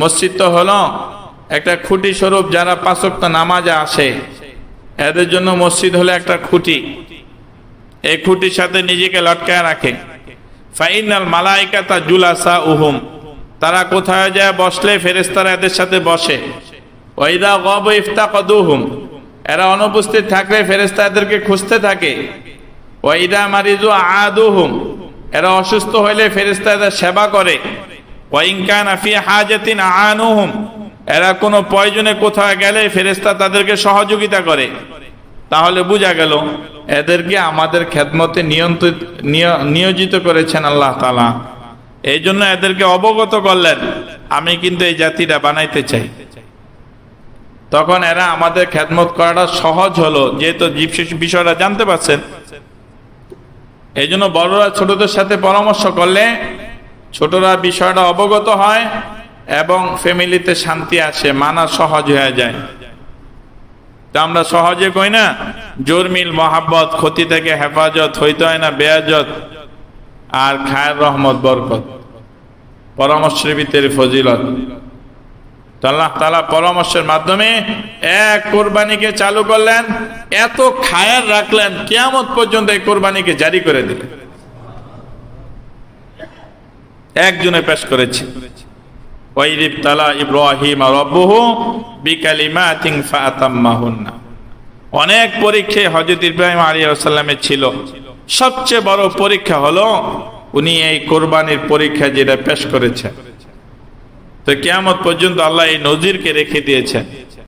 মসজিদ তো হল একটা খুঁটি স্বরূপ যারা পাঁচক্ত নামাজে আসে এদের জন্য মসজিদ হলো একটা খুঁটি এই খুঁটির সাথে নিজেকে লটকায় রাখে ফাইনাল মালাইকা তা জুলাসা উহুম তারা কোথায় যায় বসলে ফেরেস্তারা এদের সাথে বসে ওইদা গব ইফতা কদুহুম এরা অনুপস্থিত থাকলে ফেরেস্তা এদেরকে খুঁজতে থাকে ওইদা মারিজু আদুহুম এরা অসুস্থ হইলে ফেরেস্তা এদের সেবা করে ওয়াইনকান আফিয়া হাজাতিন আনুহুম এরা কোনো প্রয়োজনে কোথাও গেলে ফেরেস্তা তাদেরকে সহযোগিতা করে তাহলে বোঝা গেল এদেরকে আমাদের খেদমতে নিয়ন্ত্রিত নিয়োজিত করেছেন আল্লাহ তালা এই জন্য এদেরকে অবগত করলেন আমি কিন্তু এই জাতিটা বানাইতে চাই তখন এরা আমাদের খেদমত করাটা সহজ হলো যেহেতু বিষয়টা জানতে পারছেন এই জন্য বড়রা ছোটদের সাথে পরামর্শ করলে ছোটরা বিষয়টা অবগত হয় এবং ফ্যামিলিতে শান্তি আসে মানা সহজ হয়ে যায় তা আমরা সহজে কই না জোরমিল মহাব্বত ক্ষতি থেকে হেফাজত হইতে হয় না বেয়াজত আর খায়ের রহমত বরকত পরামর্শের ফজিলত আল্লাহ তালা পরামর্শের মাধ্যমে এক কোরবানিকে চালু করলেন এত খায়ার রাখলেন কেয়ামত পর্যন্ত এই কোরবানিকে জারি করে দিলেন একজনে পেশ করেছে ওয়াইরিব তালা ইব্রাহিম রব্বহু বিকালিমাতিং ফাতাম্মাহুন্না অনেক পরীক্ষায় হজরত ইব্রাহিম আলী ছিল সবচেয়ে বড় পরীক্ষা হলো উনি এই কোরবানির পরীক্ষা যেটা পেশ করেছেন তো কেমন পর্যন্ত আল্লাহ এই নজিরকে রেখে দিয়েছেন